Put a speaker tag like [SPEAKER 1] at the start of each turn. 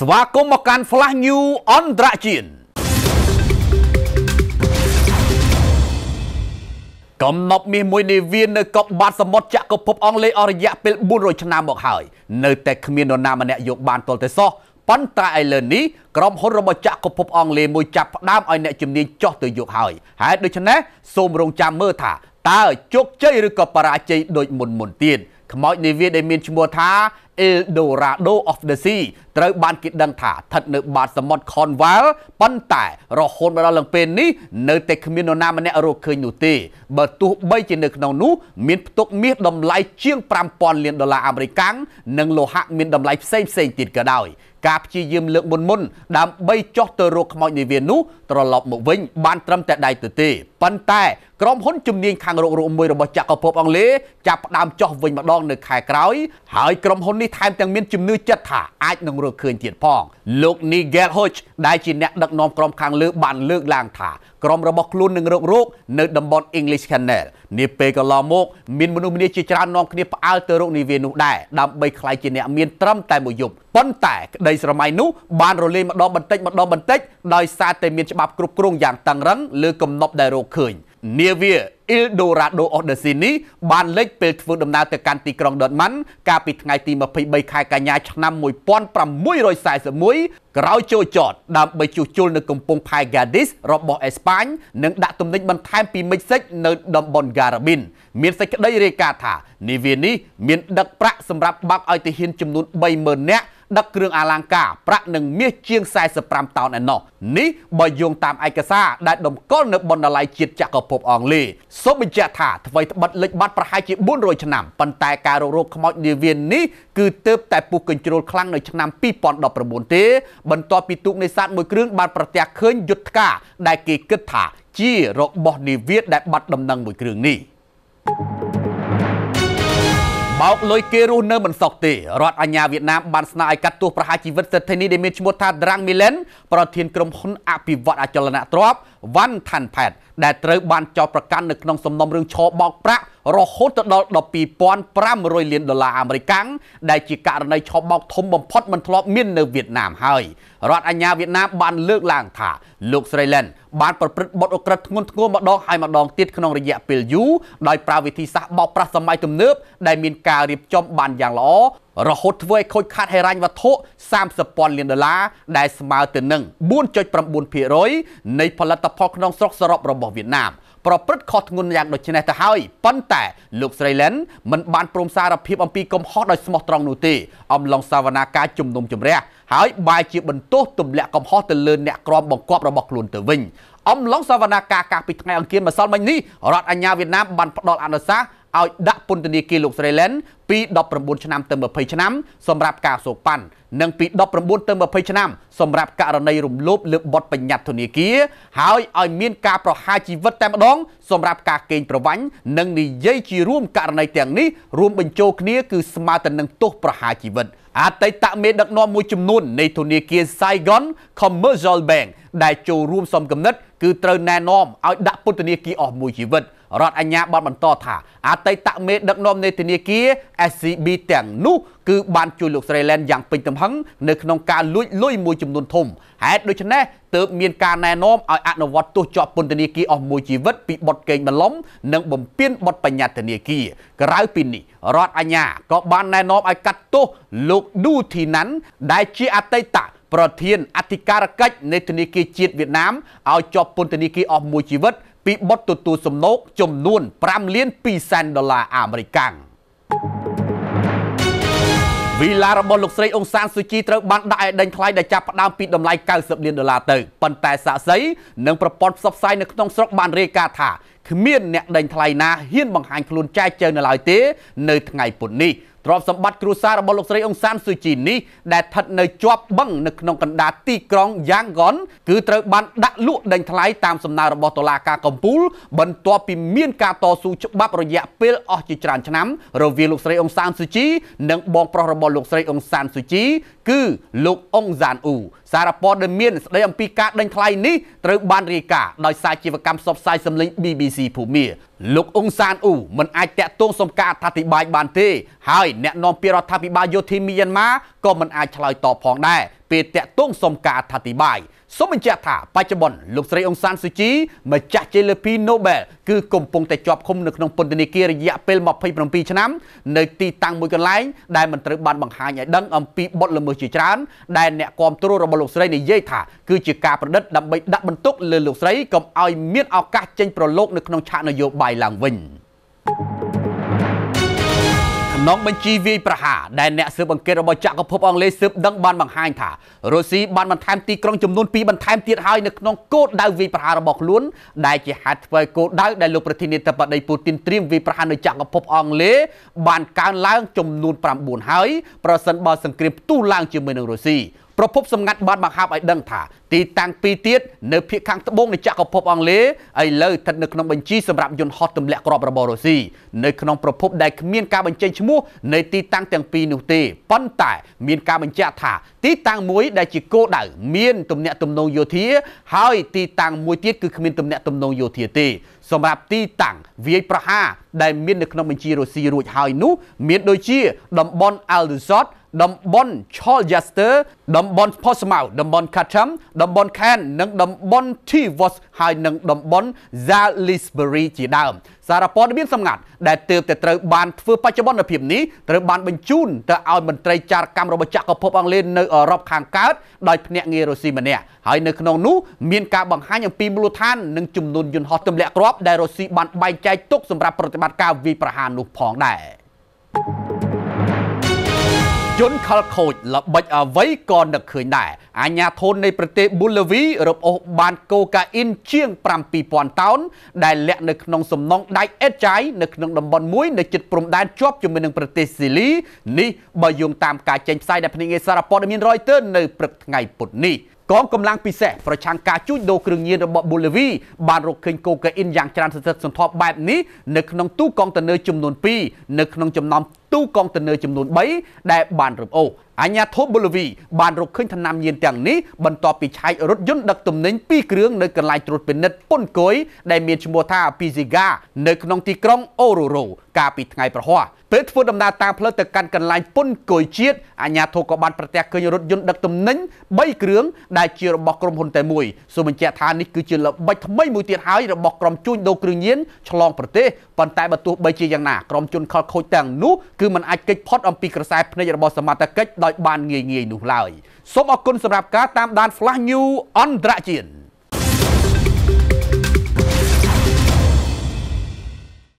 [SPEAKER 1] ស្វាគមន៍មកកាន់ Flash News អន្តរជាតិកំណប់មាសមួយនាវានៅកប់បាតសមុទ្រចក្រភពអង់គ្លេសអស់រយៈពេល400ឆ្នាំមកហើយនៅតែគ្មាននរណាម្នាក់យកបានទាល់តែសោះប៉ុន្តែឥឡូវនេះក្រុមហ៊ុនរបស់ចក្រភពអង់គ្លេសមួយចាប់ផ្ដើមឲ្យអ្នក ជំនាញចោះទៅយកហើយហើយដូច្នេះសូមរងចាំមើលថាតើជោគជ័យឬក៏បរាជ័យដូចមុនមុនទៀតខ្មោចនាវាដែលមានឈ្មោះថា Eldorado of the Sea ត្រូវបានគេដឹងថាស្ថិតនៅ បាតសមុទ្រ Cornwall ប៉ុន្តែរហូតមកដល់ឡើងពេលនេះនៅតែគ្មាននរណាម្នាក់រកឃើញនោះទេបើទោះបីជានៅក្នុងនោះមានផ្ទុកមាសតម្លៃជាង5000លានដុល្លារអាមេរិកនិងលោហៈមានតម្លៃផ្សេងផ្សេងទៀតក៏ដោយការព្យាយាមលើកមុនមុន ដើម្បីចោះទៅរកខ្មោចនាវានោះត្រឡប់មកវិញបានត្រឹមតែដៃទៅទេប៉ុន្តែក្រុមហ៊ុនជំនាញខាងរោគរូបមួយរបស់ចក្រភពអង់គ្លេសចាប់ផ្ដើមចោះវិញម្ដងនៅខែក្រោយហើយក្រុមហ៊ុននេះថែមទាំងមានជំនឿចិត្តថាអាចនឹងរកឃើញទៀតផងលោក Nigel Hodge ដែលជាអ្នកដឹកនាំក្រុមខាងលើបានលើកឡើងថាក្រុមរបស់ខ្លួននឹងរោគរោគនៅតំបន់ English Channel នេះពេលកន្លងមកមានមនុស្សម្នាជាច្រើននាំគ្នាផ្អើលទៅរោគនាវានោះដែរដើម្បីខ្លាយជាអ្នកមានត្រឹមតែមួយយប់ប៉ុន្តែក្តីស្រមៃនោះបានរលេងម្ដងបន្តិចម្ដងបន្តិចដោយសារតែមានច្បាប់គ្រប់គ្រងយ៉ាងតឹងរឹងលើកំណប់ដែលរោគឃើញ។នាវា Eldorado of the Sea នេះបានលេចពេលធ្វើដំណើរទៅកាន់ទីក្រុង Dortmund កាលពីថ្ងៃទី23ខែកញ្ញាឆ្នាំ1641ក្រោយចូលចតដើម្បីជួសជុលនៅកំពង់ផែ Gadis របស់អេស្ប៉ាញនិងដាក់ទំនិញបន្ថែមពីមិចសិចនៅតំបន់ Garabin មានសេចក្តីរាយការណ៍ថានាវានេះមានដឹកប្រាក់សម្រាប់បើកឲ្យទាហាន ចំនួន30000នាក់ដឹកគ្រឿងអលង្ការប្រាក់និងមាសជាង45តោនឯណោះនេះបើយោងតាមឯកសារដែលដំកល់នៅបណ្ណាល័យជាតិចក្រភពអង់គ្លេសសូមបញ្ជាក់ថាថ្មីត្បិតលិចបាត់ប្រហែលជា400ឆ្នាំប៉ុន្តែការរករោគខ្មោចនាវានេះគឺទៅតែពុះកញ្ជ្រោលខ្លាំងនៅឆ្នាំ2019ទេបន្ទាប់ពីទូកនេសាទមួយគ្រឿងបានប្រទះឃើញយុទ្ធការដែលគេគិតថា ជារបស់នាវាដែលបាត់ដំណឹងមួយគ្រឿងនេះ thank you បោកលុយគេរស់នៅមិនសុខទេរដ្ឋអាជ្ញាវៀតណាមបានស្នើឲ្យកាត់ទោសប្រហារជីវិតសិទ្ធិនេះដែលមានឈ្មោះថា Drang Milen ប្រធានក្រុមហ៊ុនអភិវឌ្ឍអចលនទ្រព្យវ៉ាន់ថាន់ផែតដែលត្រូវបានចោទប្រកាន់នៅក្នុងសំណុំរឿងឆោបោកប្រាក់រហូតដល់12,500លានដុល្លារអាមេរិកាំងដែលជាករណីឆោបោកធំបំផុតមិនធ្លាប់មាននៅវៀតណាមហើយរដ្ឋអាជ្ញាវៀតណាមបានលើកឡើងថាលោកស្រីឡែនបានប្រព្រឹត្តបទអក្រិតធ្ងន់ធ្ងរម្ដងហើយម្ដងទៀតក្នុងរយៈពេលយូរដោយ ប្រើវិធីសាស្ត្របោកប្រាស់សម័យទំនើបដែលមានការរៀបចំបានយ៉ាងល្អរហូតធ្វើឲ្យខូចខាតហិរញ្ញវត្ថុ30,000លានដុល្លារដែលស្មើទៅនឹង4.9%នៃ ផលិតផលក្នុងស្រុកសរុបរបស់វៀតណាមប្រព្រឹត្តខុសធ្ងន់យ៉ាងដូចនេះទៅហើយប៉ុន្តែលោកស្រីលិនមិនបានព្រមសារភាពអំពីកំហុសដោយស្មោះត្រង់នោះទេ អំឡុងសវនាការជំនុំជម្រះហើយបែរជាបន្ទោសទម្លាក់កំហុសទៅលើអ្នកក្រមបង្គាប់របស់ខ្លួនទៅវិញអំឡុងសវនាការកាលពីថ្ងៃអង្គារម្សិលមិញនេះរដ្ឋអាជ្ញាវៀតណាមបានផ្ដល់អនុសាសន៍ឲ្យដាក់ពន្ធនាគារលោកស្រីឡែនពី19ឆ្នាំទៅ20ឆ្នាំសម្រាប់ការសូកប៉ាន់និងពី19ទៅ20ឆ្នាំសម្រាប់ករណីរំលោភលើបទបញ្ញត្តិធនាគារហើយឲ្យមានការប្រហារជីវិតតែម្ដងសម្រាប់ការកេងប្រវ័ញ្ចនិងនិយាយជារួមករណីទាំងនេះរួមបញ្ចូលគ្នា គឺស្មើទៅនឹងទោសប្រហារជីវិតអតីតមេដឹកនាំមួយចំនួននៃធនាគារ Saigon Commercial Bank ដែលចូលរួមសំគំនិតគឺត្រូវណែនាំឲ្យដាក់ពន្ធនាគារអស់មួយជីវិតរដ្ឋអាជ្ញាបានបន្តថាអតីតមេដឹកនាំនៃធនាគារ SCB ទាំងនោះគឺបានជួយលោកស្រីឡែនយ៉ាងពេញទំហឹងនៅក្នុងការលួចលុយមួយចំនួនធំហេតុដូច្នេះទើបមានការណែនាំឲ្យអនុវត្តទោសជាប់ពន្ធនាគារអស់មួយជីវិតពីបទកេងបន្លំនិង បំពានបទបញ្ញត្តិធនាគារក្រៅពីនេះរដ្ឋអាជ្ញាក៏បានណែនាំឲ្យកាត់ទោសលោកឌូធីណាន់ដែលជាអតីតប្រធានអធិការកិច្ចនៃធនាគារជាតិវៀតណាមឲ្យជាប់ពន្ធនាគារអស់មួយជីវិតពីបទទទួលសំណូកចំនួន5លាន2សែនដុល្លារអាមេរិកវីឡារបស់លោកស្រីអ៊ុងសានស៊ូជីត្រូវបានដាក់ឲ្យដេញថ្លៃដែលចាប់ផ្ដើមពីតម្លៃ90លានដុល្លារទៅប៉ុន្តែសាកសីនិងប្រព័ន្ធផ្សព្វផ្សាយនៅក្នុងស្រុកបានរាយការណ៍ថាគ្មានអ្នកដេញថ្លៃណាហ៊ានបង្ហាញខ្លួនចែកចែវនៅឡើយទេ នៅថ្ងៃពុធនេះទ្រព្យសម្បត្តិគ្រួសាររបស់លោកស្រីអ៊ុងសានស៊ូជីនេះដែលស្ថិតនៅជាប់បឹងនៅក្នុងកណ្ដាលទីក្រុងយ៉ាងហ្គនគឺត្រូវបាន ដាក់លក់ដេញថ្លៃតាមសំណើរបស់តុលាការកំពូល បន្ទាប់ពីមានការតស៊ូច្បាប់រយៈពេលអស់ជាច្រើនឆ្នាំរវាងលោកស្រីអ៊ុងសានស៊ូជី និងបងប្រុសរបស់លោកស្រីអ៊ុងសានស៊ូជីគឺលោកអ៊ុងសានអ៊ូសារព័ត៌មានស្ដីអំពីការដេញថ្លៃនេះត្រូវបាន រាយការណ៍ដោយសារជីវកម្មផ្សព្វផ្សាយសម្លេង BBC ភូមាលោកអ៊ុងសានអ៊ូមិនអាចតាក់ទងសំការអធិប្បាយបានទេ ហើយអ្នកនាំពាក្យរដ្ឋាភិបាលយោធាមីយ៉ាន់ម៉ាក៏មិនអាចឆ្លើយតបផងដែរពេលតាក់ទងសុំការអធិប្បាយសូមបញ្ជាក់ថាបច្ចុប្បន្នលោកស្រីអ៊ុងសានស៊ូជីម្ចាស់ជ័យលាភី Nobel គឺកំពុងតែជាប់ឃុំនៅក្នុងពន្ធនាគាររយៈពេល27ឆ្នាំនៅទីតាំងមួយកន្លែងដែលមិនត្រូវបានបង្ហាញឲ្យដឹងអំពីបទល្មើសជាច្រើនដែលអ្នកគាំទ្ររបស់លោកស្រីនិយាយថាគឺជាការប្រឌិតដើម្បីដាក់បន្ទុកលើលោកស្រីកុំឲ្យ មានឱកាសចេញប្រឡូកនៅក្នុងឆាកនយោបាយឡើងវិញ thank you នងបញ្ជីវាយប្រហារដែលអ្នកស៊ើបអង្កេតរបស់ចក្រភពអង់គ្លេសស៊ើបដឹងបានបង្ហាញថារុស្ស៊ីបានបន្ថែមទីក្រុងចំនួន2បន្ថែមទៀតហើយនៅក្នុងគោលដៅវាយប្រហាររបស់ខ្លួនដែលជាហេតុធ្វើគោលដៅដែលលោកប្រធានាធិបតីពូទីនត្រៀមវាយប្រហារនៅចក្រភពអង់គ្លេសបានកើនឡើង ចំនួន9ហើយប្រសិនបើសង្គ្រាមផ្ទុះឡើងជាមួយនឹងរុស្ស៊ីប្រភពសម្ងាត់បានបង្ហាប់ឲ្យដឹងថាទីតាំងពីរទៀតនៅភូមិខាងត្បូងនៃចក្រភពអង់គ្លេសឥឡូវស្ថិតនៅក្នុងបញ្ជីសម្រាប់យន្តហោះទម្លាក់គ្រាប់របស់រុស្ស៊ីនៅក្នុងប្រភពដែលគ្មានការបញ្ចេញឈ្មោះនៃទីតាំងទាំងពីរនោះទេប៉ុន្តែមានការបញ្ជាក់ថាទីតាំងមួយដែលជាគោលដៅមានទំនាក់ទំនងយោធាហើយទីតាំងមួយទៀតគឺគ្មានទំនាក់ទំនងយោធាទេសម្រាប់ទីតាំងវាយប្រហារដែលមាននៅក្នុងបញ្ជីរុស្ស៊ីរួចហើយនោះមានដូចជាតំបន់អាល់ឌូសតតំបន់ Cholchester តំបន់ Portsmouth តំបន់ Chatham តំបន់ Cairn និងតំបន់ Tiworth ហើយនិងតំបន់ Salisbury ជាដើម សារព័ត៌មានសម្ងាត់ដែលទើបតែត្រូវបានធ្វើបច្ចុប្បន្នភាពនេះត្រូវបានបញ្ជូនទៅឲ្យមន្ត្រីចារកម្មរបស់ចក្រភពអង់គ្លេសនៅអឺរ៉ុបខាងកើតដោយភ្នាក់ងាររុស្ស៊ីម្នាក់ហើយនៅក្នុងនោះមានការបង្ហាញអំពីមូលដ្ឋាននិងចំនួនយន្តហោះទម្លាក់គ្រាប់ដែលរុស្ស៊ីបានបែងចែកទុកសម្រាប់ប្រតិបត្តិការវាយប្រហារនោះផងដែរ។យន្តខលខូចល្បិចអ្វីក៏នឹកឃើញដែរអាញាធននៃប្រទេសប៊ូឡាវីរឹបអូសបានកូកាអ៊ីនជាង7000តោនដែលលាក់នៅក្នុងសំណង់ដែកអេតចៃនៅក្នុងតំបន់មួយនៅជិតព្រំដែនជាប់ជាមួយនឹងប្រទេសស៊ីលីនេះបើយោងតាមការចេញផ្សាយដែលភ្នាក់ងារសារព័ត៌មាន Reuters នៅព្រឹកថ្ងៃពុធនេះកងកម្លាំងពិសេសប្រឆាំងការជួញដូរគ្រឿងញៀនរបស់ប៊ូឡាវីបានរកឃើញកូកាអ៊ីនយ៉ាងច្រើនសន្ធឹកសន្ធាប់បែបនេះនៅក្នុងទូកុងតឺន័រចំនួន2នៅក្នុងចំណោមទូកងតឺន័រចំនួន3ដែលបានរឹបអូសអាញាធិបបូលីវីបានរកឃើញថ្នាំញៀនទាំងនេះបន្ទាប់ពីឆែករថយន្តដឹកទំនិញពីរគ្រឿងនៅកន្លែងត្រួតពិនិត្យពុនគយដែលមានឈ្មោះថា Piziga នៅក្នុងទីក្រុង Oruro កាលពីថ្ងៃប្រហ័សពេលធ្វើដំណើរតាមផ្លូវទៅកាន់កន្លែងពុនគយជាតិអាញាធិបក៏បានប្រទះឃើញរថយន្តដឹកទំនិញ3គ្រឿងដែលជារបស់ក្រុមហ៊ុនតែមួយសូមបញ្ជាក់ថានេះគឺជាល្បិចថ្មីមួយទៀតហើយរបស់ក្រុមជួញដូរគ្រឿងញៀនឆ្លងប្រទេសប៉ុន្តែបើទោះបីជាយ៉ាងណាក្រុមជនខលខូចទាំងនោះគឺគឺมันអាចគេចផុតអំពីក្រសែភ្នែករបស់សមត្ថកិច្ចដោយបានងាយងាយនោះឡើយសូមអរគុណសម្រាប់ការតាមដាន Flash News អន្តរជាតិ